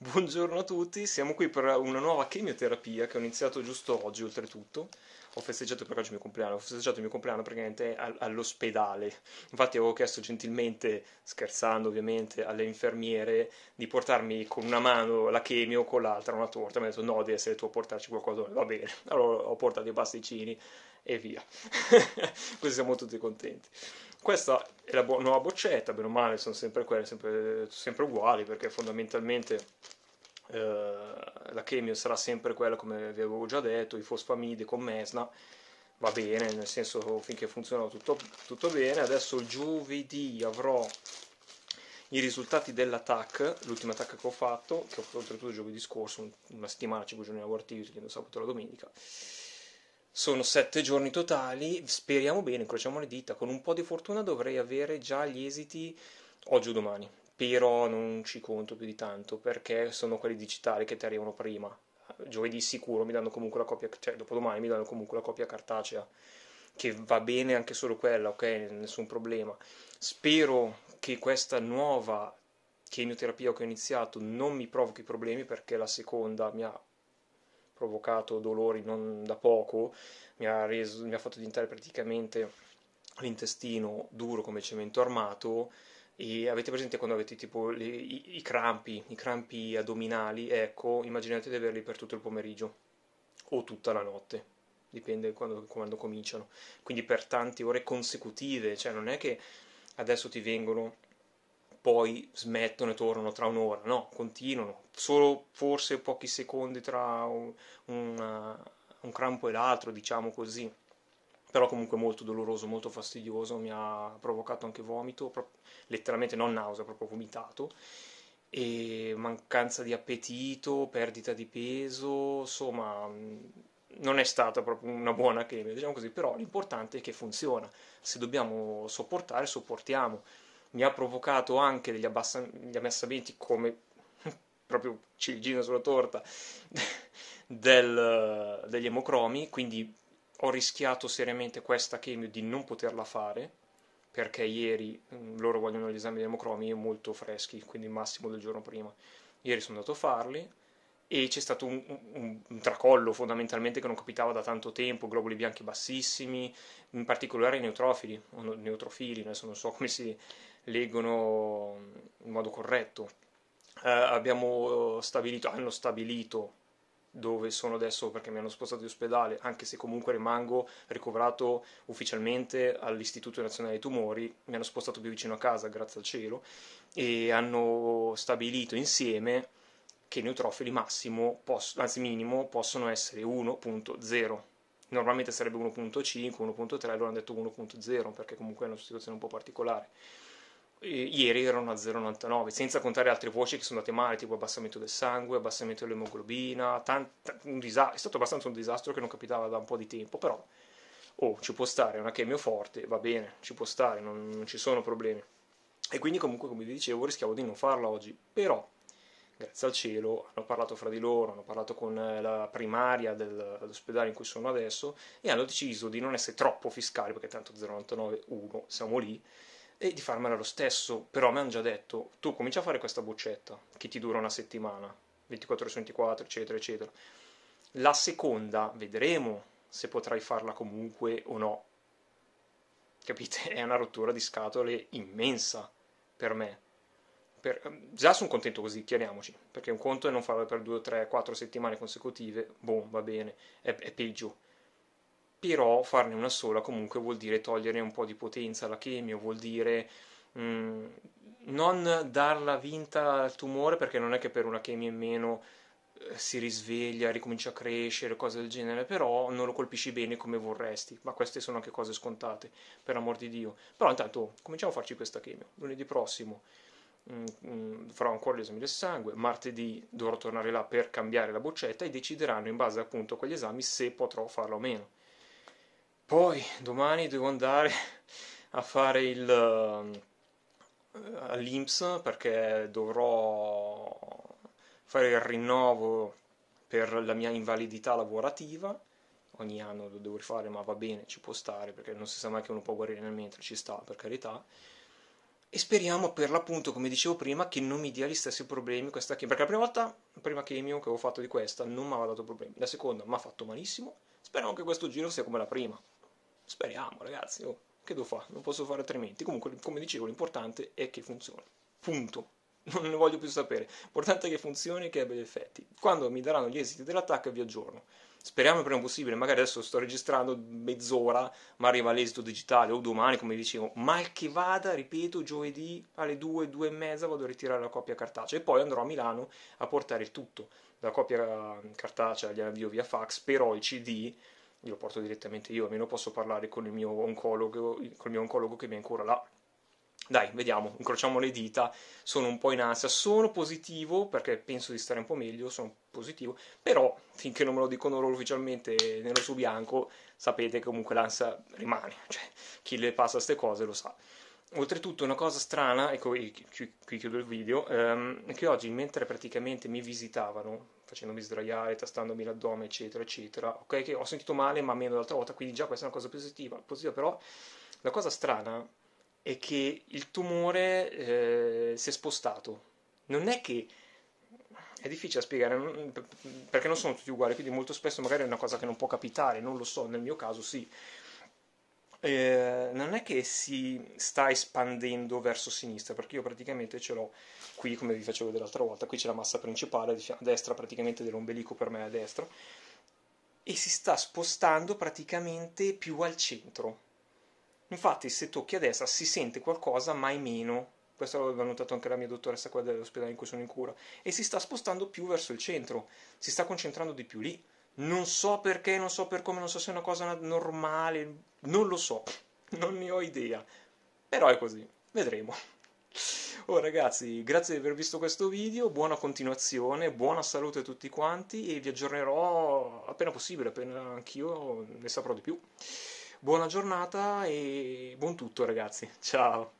Buongiorno a tutti, siamo qui per una nuova chemioterapia che ho iniziato giusto oggi oltretutto. Ho festeggiato per oggi il mio compleanno, ho festeggiato il mio compleanno praticamente all'ospedale. Infatti avevo chiesto gentilmente, scherzando ovviamente, alle infermiere di portarmi con una mano la chemio, con l'altra una torta. Mi hanno detto no, devi essere tu a portarci qualcosa, va bene. Allora ho portato i pasticcini e via. Così siamo tutti contenti. Questa è la bo- nuova boccetta, bene o male, sono sempre quelle, sempre, sempre uguali, perché fondamentalmente eh, la chemio sarà sempre quella, come vi avevo già detto, i fosfamide con mesna, va bene, nel senso finché funziona tutto, tutto bene. Adesso giovedì avrò i risultati dell'attacco, l'ultimo attacco che ho fatto, che ho fatto oltretutto giovedì scorso, una settimana, 5 giorni lavorativi, sabato e la domenica sono sette giorni totali, speriamo bene, incrociamo le dita, con un po' di fortuna dovrei avere già gli esiti oggi o domani, però non ci conto più di tanto perché sono quelli digitali che ti arrivano prima. Giovedì sicuro mi danno comunque la copia, cioè dopodomani mi danno comunque la copia cartacea, che va bene anche solo quella, ok, nessun problema. Spero che questa nuova chemioterapia che ho iniziato non mi provochi problemi perché la seconda mi ha provocato dolori non da poco, mi ha, reso, mi ha fatto diventare praticamente l'intestino duro come cemento armato e avete presente quando avete tipo le, i, i crampi, i crampi addominali, ecco, immaginate di averli per tutto il pomeriggio o tutta la notte dipende quando, quando, cominciano. Quindi per tante ore consecutive, cioè non è che adesso ti vengono poi smettono e tornano tra un'ora, no, continuano, solo forse pochi secondi tra un, un, eh, un crampo e l'altro, diciamo così però comunque molto doloroso, molto fastidioso, mi ha provocato anche vomito, letteralmente non nausea, proprio vomitato, e mancanza di appetito, perdita di peso, insomma mm, non è stata proprio una buona chemia, diciamo così, però l'importante è che funziona, se dobbiamo sopportare, sopportiamo mi ha provocato anche degli, abbassan- degli abbassamenti come proprio ciliegina sulla torta del, degli emocromi, quindi ho rischiato seriamente questa chemio di non poterla fare perché ieri mm, loro vogliono gli esami di emocromi molto freschi, quindi il massimo del giorno prima. Ieri sono andato a farli e c'è stato un, un, un, tracollo fondamentalmente che non capitava da tanto tempo, globuli bianchi bassissimi, in particolare i neutrofili, o neutrofili, adesso non so come si, leggono in modo corretto. Eh, abbiamo eh, stabilito, hanno stabilito dove sono adesso perché mi hanno spostato di ospedale, anche se comunque rimango ricoverato ufficialmente all'Istituto Nazionale dei Tumori, mi hanno spostato più vicino a casa, grazie al cielo, e hanno stabilito insieme che i neutrofili massimo, posso, anzi minimo, possono essere 1.0. Normalmente sarebbe 1.5, 1.3, loro hanno detto 1.0 perché comunque è una situazione un po' particolare ieri erano a 0,99 senza contare altre voci che sono andate male tipo abbassamento del sangue, abbassamento dell'emoglobina tant- disa- è stato abbastanza un disastro che non capitava da un po' di tempo però oh, ci può stare, è una chemio forte va bene, ci può stare, non, non ci sono problemi e quindi comunque come vi dicevo rischiavo di non farla oggi però grazie al cielo hanno parlato fra di loro hanno parlato con eh, la primaria dell'ospedale in cui sono adesso e hanno deciso di non essere troppo fiscali perché tanto 0,99 1 siamo lì e di farmela lo stesso, però mi hanno già detto, tu comincia a fare questa boccetta, che ti dura una settimana, 24 ore su 24, eccetera, eccetera. La seconda vedremo se potrai farla comunque o no. Capite? È una rottura di scatole immensa per me. Per, ehm, già sono contento così, chiariamoci, perché un conto è non farlo per 2, 3, 4 settimane consecutive, boom, va bene, è, è peggio però farne una sola comunque vuol dire togliere un po' di potenza alla chemio, vuol dire mh, mm, non darla vinta al tumore perché non è che per una chemia in meno eh, si risveglia, ricomincia a crescere, cose del genere, però non lo colpisci bene come vorresti, ma queste sono anche cose scontate, per amor di Dio. Però intanto cominciamo a farci questa chemio, lunedì prossimo mm, mm, farò ancora gli esami del sangue, martedì dovrò tornare là per cambiare la boccetta e decideranno in base appunto a quegli esami se potrò farla o meno poi domani devo andare a fare il eh, all'Inps perché dovrò fare il rinnovo per la mia invalidità lavorativa. Ogni anno lo devo rifare, ma va bene, ci può stare perché non si sa mai che uno può guarire nel mentre, ci sta per carità. E speriamo per l'appunto, come dicevo prima, che non mi dia gli stessi problemi questa chemio. Perché la prima volta, la prima chemio che avevo fatto di questa, non mi aveva dato problemi. La seconda mi ha fatto malissimo. Speriamo che questo giro sia come la prima. Speriamo, ragazzi. Oh, che devo fare? Non posso fare altrimenti. Comunque, come dicevo, l'importante è che funzioni. Punto. Non ne voglio più sapere. L'importante è che funzioni e che abbia gli effetti. Quando mi daranno gli esiti dell'attacco, vi aggiorno. Speriamo il prima possibile. Magari adesso sto registrando mezz'ora, ma arriva l'esito digitale o domani, come dicevo. Mal che vada, ripeto, giovedì alle 2, 2 e mezza vado a ritirare la copia cartacea e poi andrò a Milano a portare tutto. La copia mm, cartacea gli avvio via fax, però il CD glielo porto direttamente io, almeno posso parlare con il mio oncologo, col mio oncologo che mi è ancora là. Dai, vediamo, incrociamo le dita, sono un po' in ansia, sono positivo perché penso di stare un po' meglio, sono positivo, però finché non me lo dicono loro ufficialmente nero su bianco, sapete che comunque l'ansia rimane, cioè chi le passa queste cose lo sa. Oltretutto una cosa strana, ecco qui, chiudo il video, ehm, che oggi mentre praticamente mi visitavano facendomi sdraiare, tastandomi l'addome, eccetera, eccetera. Ok, che ho sentito male, ma meno l'altra volta, quindi già questa è una cosa positiva. positiva però la cosa strana è che il tumore eh, si è spostato. Non è che è difficile da spiegare perché non sono tutti uguali, quindi molto spesso magari è una cosa che non può capitare, non lo so, nel mio caso sì eh, non è che si sta espandendo verso sinistra, perché io praticamente ce l'ho qui, come vi facevo vedere l'altra volta, qui c'è la massa principale a destra praticamente dell'ombelico per me a destra, e si sta spostando praticamente più al centro. Infatti se tocchi a destra si sente qualcosa, ma è meno. Questo l'aveva notato anche la mia dottoressa qua dell'ospedale in cui sono in cura. E si sta spostando più verso il centro, si sta concentrando di più lì non so perché, non so per come, non so se è una cosa normale, non lo so, non ne ho idea. Però è così, vedremo. Oh ragazzi, grazie di aver visto questo video, buona continuazione, buona salute a tutti quanti e vi aggiornerò appena possibile, appena anch'io ne saprò di più. Buona giornata e buon tutto ragazzi, ciao!